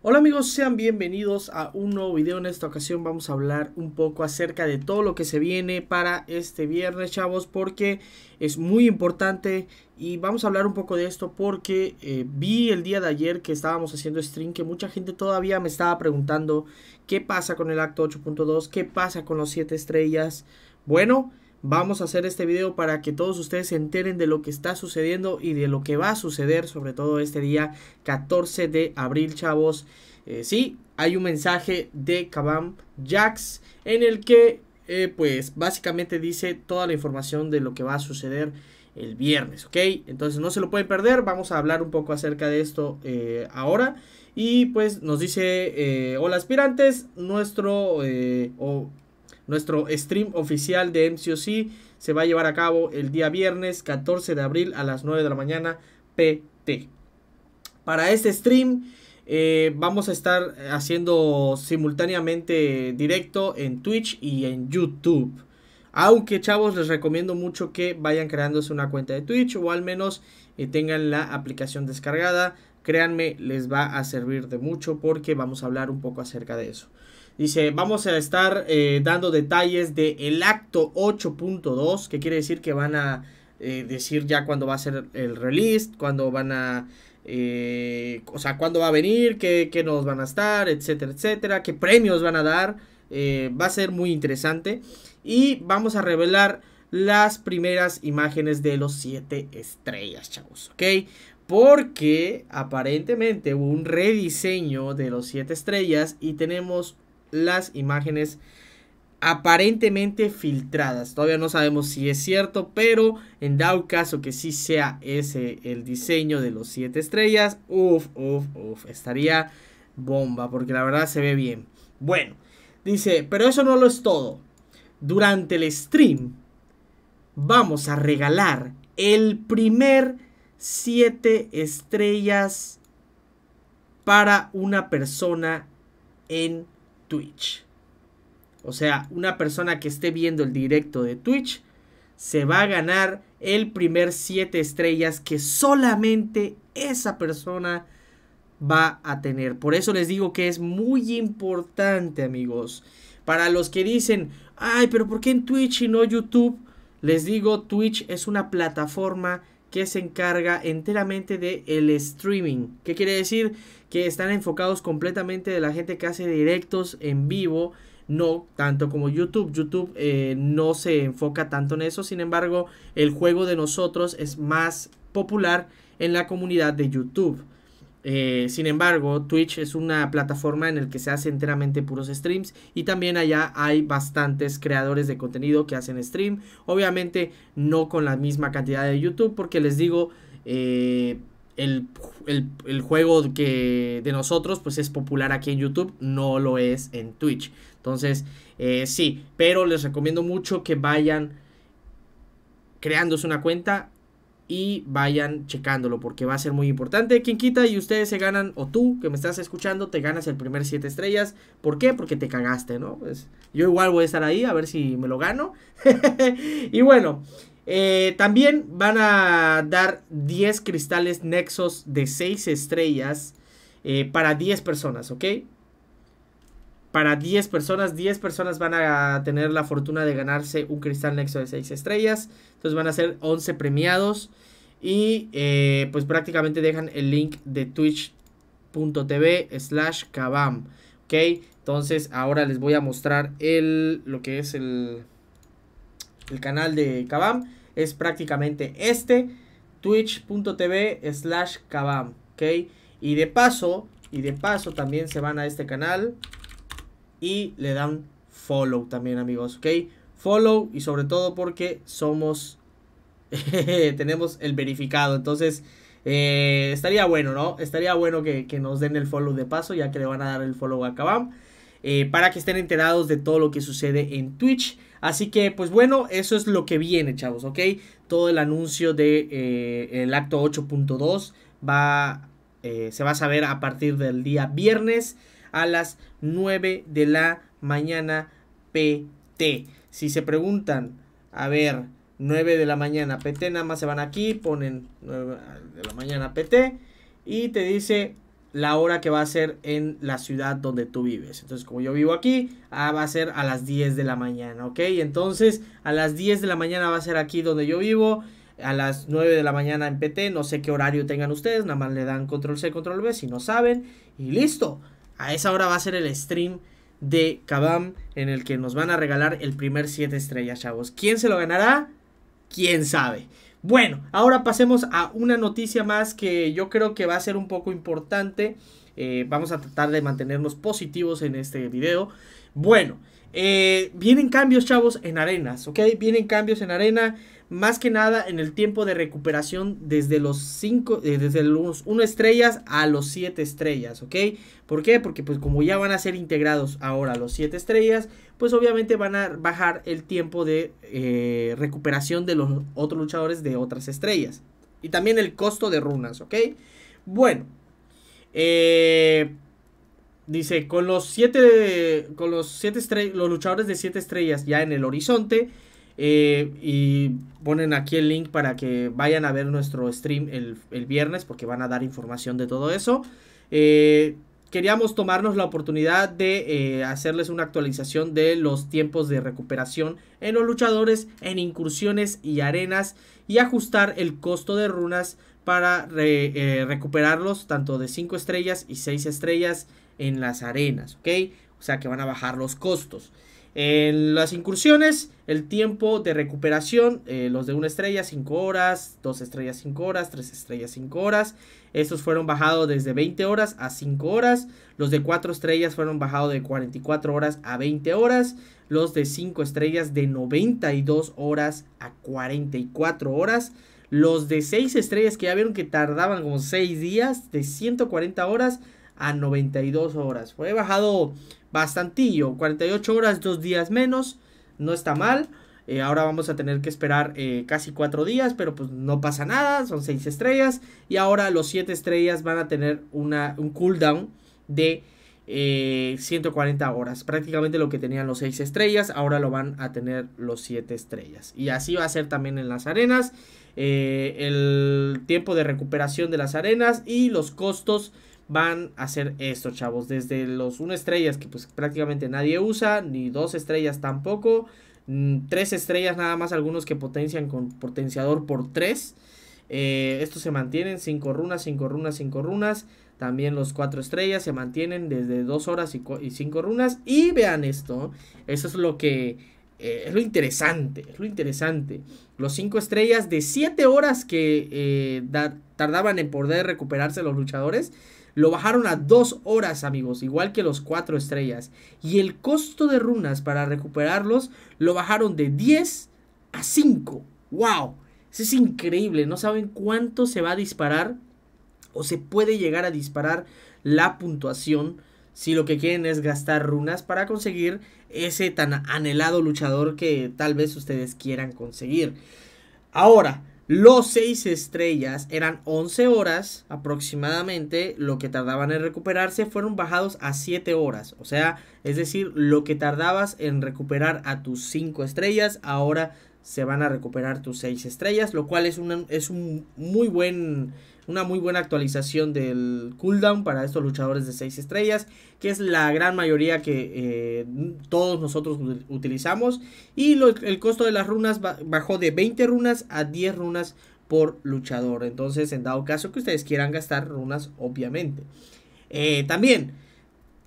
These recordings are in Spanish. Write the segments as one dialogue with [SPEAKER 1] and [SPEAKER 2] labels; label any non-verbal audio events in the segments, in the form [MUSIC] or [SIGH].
[SPEAKER 1] Hola amigos, sean bienvenidos a un nuevo video. En esta ocasión vamos a hablar un poco acerca de todo lo que se viene para este viernes, chavos, porque es muy importante y vamos a hablar un poco de esto porque eh, vi el día de ayer que estábamos haciendo stream que mucha gente todavía me estaba preguntando qué pasa con el acto 8.2, qué pasa con los 7 estrellas. Bueno, vamos a hacer este video para que todos ustedes se enteren de lo que está sucediendo y de lo que va a suceder, sobre todo este día 14 de abril, chavos. Eh, sí, hay un mensaje de Kabam Jax en el que, eh, pues, básicamente dice toda la información de lo que va a suceder el viernes, ¿ok? Entonces no se lo pueden perder, vamos a hablar un poco acerca de esto eh, ahora. Y pues nos dice, hola aspirantes, nuestro, o nuestro stream oficial de MCOC se va a llevar a cabo el día viernes 14 de abril a las 9 de la mañana PT. Para este stream eh, vamos a estar haciendo simultáneamente directo en Twitch y en YouTube. Aunque chavos les recomiendo mucho que vayan creándose una cuenta de Twitch o al menos eh, tengan la aplicación descargada. Créanme, les va a servir de mucho porque vamos a hablar un poco acerca de eso. Dice, vamos a estar eh, dando detalles del el acto 8.2, que quiere decir que van a eh, decir ya cuándo va a ser el release, Cuando van a... Eh, o sea, cuándo va a venir, qué, qué, nos van a estar, etcétera, etcétera, qué premios van a dar. va a ser muy interesante. Y vamos a revelar las primeras imágenes de los 7 estrellas, chavos, ¿ok? Porque aparentemente hubo un rediseño de los 7 estrellas y tenemos las imágenes aparentemente filtradas. Todavía no sabemos si es cierto, pero en dado caso que sí sea ese el diseño de los 7 estrellas, uff, uff, uff, estaría bomba, porque la verdad se ve bien. Bueno, dice, pero eso no lo es todo. Durante el stream vamos a regalar el primer 7 estrellas para una persona en Twitch. O sea, una persona que esté viendo el directo de Twitch se va a ganar el primer 7 estrellas que solamente esa persona va a tener. Por eso les digo que es muy importante, amigos. Para los que dicen, ay, pero ¿por qué en Twitch y no YouTube? Les digo, Twitch es una plataforma que se encarga enteramente de el streaming. ¿Qué quiere decir? Que están enfocados completamente de la gente que hace directos en vivo. No tanto como YouTube. YouTube eh, no se enfoca tanto en eso. Sin embargo, el juego de nosotros es más popular en la comunidad de YouTube. Eh, sin embargo, Twitch es una plataforma en la que se hace enteramente puros streams y también allá hay bastantes creadores de contenido que hacen stream. Obviamente no con la misma cantidad de YouTube porque les digo, eh, el, juego que de nosotros pues es popular aquí en YouTube, no lo es en Twitch. Entonces, eh, sí, pero les recomiendo mucho que vayan creándose una cuenta y vayan checándolo porque va a ser muy importante. Quien quita y ustedes se ganan, o tú que me estás escuchando, te ganas el primer 7 estrellas. ¿Por qué? Porque te cagaste, ¿no? Pues yo igual voy a estar ahí a ver si me lo gano. [LAUGHS] y bueno, eh, también van a dar 10 cristales nexos de 6 estrellas eh, para 10 personas, ¿ok? para 10 personas, 10 personas van a tener la fortuna de ganarse un cristal nexo de 6 estrellas. Entonces van a ser 11 premiados. Y eh, pues prácticamente dejan el link de twitch.tv slash kabam. Ok, entonces ahora les voy a mostrar el, lo que es el, el canal de kabam. Es prácticamente este, twitch.tv slash kabam. Ok, y de paso, y de paso también se van a este canal y le dan follow también amigos, ¿ok? Follow y sobre todo porque somos, [LAUGHS] tenemos el verificado, entonces eh, estaría bueno, ¿no? Estaría bueno que, nos den el follow de paso ya que le van a dar el follow a Kabam. Eh, para que estén enterados de todo lo que sucede en Twitch. Así que, pues bueno, eso es lo que viene, chavos, ¿ok? Todo el anuncio de eh, el acto 8.2 va, se va a saber a partir del día viernes a las 9 de la mañana PT. Si se preguntan, a ver, 9 de la mañana PT, nada más se van aquí, ponen 9 de la mañana PT y te dice la hora que va a ser en la ciudad donde tú vives. Entonces, como yo vivo aquí, ah, va a ser a las 10 de la mañana, ¿ok? Entonces, a las 10 de la mañana va a ser aquí donde yo vivo. A las 9 de la mañana en PT, no sé qué horario tengan ustedes, nada más le dan control C, control V si no saben. Y listo. A esa hora va a ser el stream de Kabam en el que nos van a regalar el primer 7 estrellas, chavos. ¿Quién se lo ganará? ¿Quién sabe? Bueno, ahora pasemos a una noticia más que yo creo que va a ser un poco importante eh, vamos a tratar de mantenernos positivos en este video. Bueno, eh, vienen cambios, chavos, en arenas, ¿ok? Vienen cambios en arena, más que nada en el tiempo de recuperación desde los 5, eh, desde los 1 estrellas a los 7 estrellas, ¿ok? ¿Por qué? Porque pues como ya van a ser integrados ahora los 7 estrellas, pues obviamente van a bajar el tiempo de recuperación de los otros luchadores de otras estrellas. Y también el costo de runas, ¿ok? Bueno, eh, dice, con los siete, con los siete estrellas, los luchadores de siete estrellas ya en el horizonte. Eh, y ponen aquí el link para que vayan a ver nuestro stream el, viernes porque van a dar información de todo eso. Eh, queríamos tomarnos la oportunidad de hacerles una actualización de los tiempos de recuperación en los luchadores, en incursiones y arenas y ajustar el costo de runas para eh, recuperarlos tanto de 5 estrellas y 6 estrellas en las arenas, ¿ok? O sea que van a bajar los costos. En las incursiones, el tiempo de recuperación, eh, los de 1 estrella 5 horas, 2 estrellas 5 horas, 3 estrellas 5 horas. Estos fueron bajados desde 20 horas a 5 horas. Los de 4 estrellas fueron bajados de 44 horas a 20 horas. Los de 5 estrellas de 92 horas a 44 horas. Los de 6 estrellas que ya vieron que tardaban como 6 días, de 140 horas a 92 horas. Fue bajado bastantillo, 48 horas, 2 días menos, no está mal. Eh, ahora vamos a tener que esperar eh, casi 4 días, pero pues no pasa nada, son 6 estrellas. Y ahora los 7 estrellas van a tener un cooldown de 140 eh, horas. Prácticamente lo que tenían los 6 estrellas, ahora lo van a tener los 7 estrellas. Y así va a ser también en las arenas. Eh, el tiempo de recuperación de las arenas y los costos van a ser estos chavos. Desde los 1 estrellas que pues prácticamente nadie usa, ni 2 estrellas tampoco. 3 mm, estrellas nada más, algunos que potencian con potenciador por 3. Eh, estos se mantienen, 5 runas, 5 runas, 5 runas. También los cuatro estrellas se mantienen desde dos horas y, 5 cinco runas. Y vean esto, eso es lo que eh, es lo interesante, es lo interesante. Los cinco estrellas de siete horas que eh, tardaban en poder recuperarse los luchadores, lo bajaron a dos horas, amigos, igual que los cuatro estrellas. Y el costo de runas para recuperarlos lo bajaron de 10 a 5. ¡Wow! Eso es increíble, no saben cuánto se va a disparar o se puede llegar a disparar la puntuación si lo que quieren es gastar runas para conseguir ese tan anhelado luchador que tal vez ustedes quieran conseguir. Ahora, los 6 estrellas eran 11 horas aproximadamente, lo que tardaban en recuperarse fueron bajados a 7 horas, o sea, es decir, lo que tardabas en recuperar a tus 5 estrellas ahora se van a recuperar tus 6 estrellas, lo cual es, una, es un muy buen, una muy buena actualización del cooldown para estos luchadores de 6 estrellas, que es la gran mayoría que eh, todos nosotros utilizamos. Y el costo de las runas bajó de 20 runas a 10 runas por luchador. Entonces, en dado caso que ustedes quieran gastar runas, obviamente. Eh, también,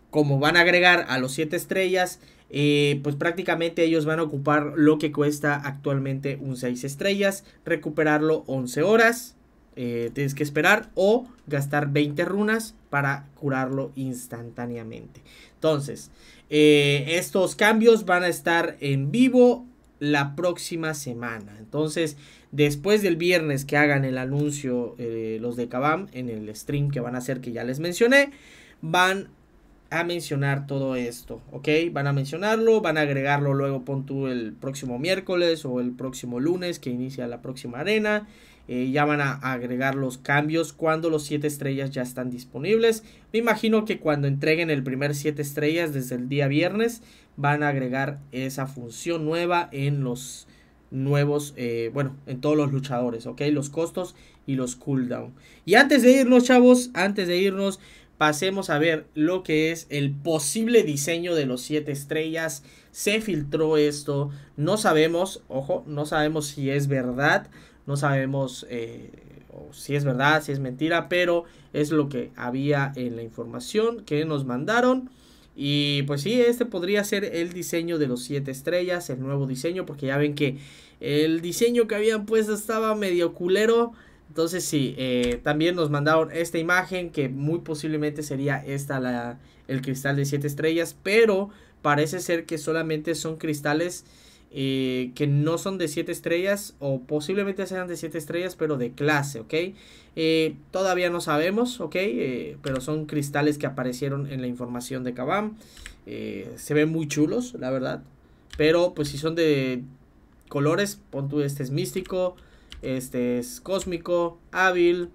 [SPEAKER 1] como van a agregar a los 7 estrellas, eh, pues prácticamente ellos van a ocupar lo que cuesta actualmente un 6 estrellas, recuperarlo 11 horas, eh, tienes que esperar o gastar 20 runas para curarlo instantáneamente. Entonces, eh, estos cambios van a estar en vivo la próxima semana. Entonces, después del viernes que hagan el anuncio los de Kabam en el stream que van a hacer que ya les mencioné, van a mencionar todo esto, ¿ok? Van a mencionarlo, van a agregarlo luego, pon tú el próximo miércoles o el próximo lunes que inicia la próxima arena. Eh, ya van a agregar los cambios cuando los 7 estrellas ya están disponibles. Me imagino que cuando entreguen el primer 7 estrellas desde el día viernes van a agregar esa función nueva en los nuevos, eh, bueno, en todos los luchadores, ¿ok? Los costos y los cooldown. Y antes de irnos, chavos, antes de irnos, pasemos a ver lo que es el posible diseño de los siete estrellas. Se filtró esto, no sabemos, ojo, no sabemos si es verdad, no sabemos eh, si es verdad, si es mentira, pero es lo que había en la información que nos mandaron. Y pues sí, este podría ser el diseño de los siete estrellas, el nuevo diseño, porque ya ven que el diseño que habían puesto estaba medio culero. Entonces sí, eh, también nos mandaron esta imagen que muy posiblemente sería esta la, el cristal de 7 estrellas, pero parece ser que solamente son cristales eh, que no son de 7 estrellas o posiblemente sean de 7 estrellas pero de clase, ¿ok? Eh, todavía no sabemos, ¿ok? pero son cristales que aparecieron en la información de Kabam. se ven muy chulos, la verdad. Pero pues si son de colores, pon tú este es místico, este es cósmico, hábil,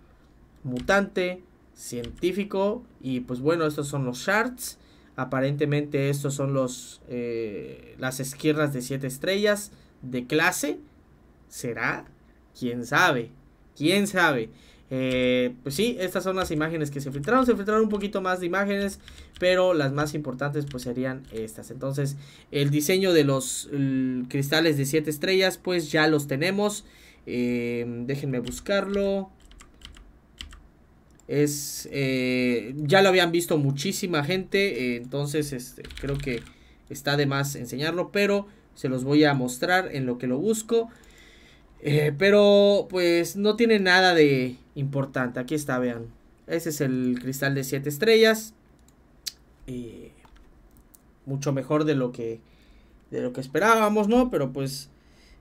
[SPEAKER 1] mutante, científico. Y pues bueno, estos son los shards. Aparentemente estos son los eh, las esquirlas de 7 estrellas de clase. ¿Será? ¿Quién sabe? ¿Quién sabe? Eh, pues sí, estas son las imágenes que se filtraron. Se filtraron un poquito más de imágenes, pero las más importantes pues serían estas. Entonces, el diseño de los cristales de 7 estrellas pues ya los tenemos. Em, déjenme buscarlo. Es. Eh, ya lo habían visto muchísima gente. Eh, entonces, este, creo que está de más enseñarlo. Pero se los voy a mostrar en lo que lo busco. Eh, pero, pues, no tiene nada de importante. Aquí está, vean. Ese es el cristal de 7 estrellas. mucho mejor de lo que. De lo que esperábamos, ¿no? Pero pues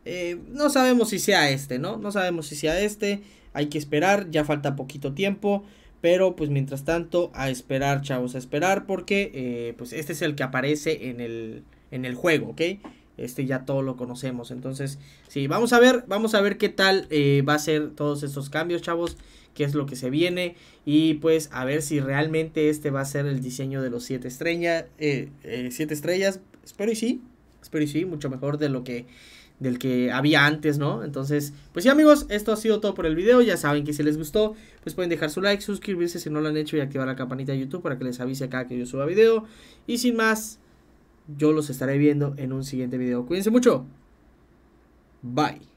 [SPEAKER 1] eh, no sabemos si sea este, ¿no? No sabemos si sea este. Hay que esperar, ya falta poquito tiempo. Pero pues mientras tanto, a esperar, chavos, a esperar. Porque eh, pues este es el que aparece en el, en el juego, ¿ok? Este ya todo lo conocemos. Entonces, sí, vamos a ver, vamos a ver qué tal eh, va a ser todos estos cambios, chavos. Qué es lo que se viene. Y pues a ver si realmente este va a ser el diseño de los 7 estrellas. 7 estrellas. Espero y sí. Espero y sí. Mucho mejor de lo que del que había antes, ¿no? Entonces, pues sí amigos, esto ha sido todo por el video, ya saben que si les gustó, pues pueden dejar su like, suscribirse si no lo han hecho y activar la campanita de YouTube para que les avise cada que yo suba video. Y sin más, yo los estaré viendo en un siguiente video. Cuídense mucho. Bye.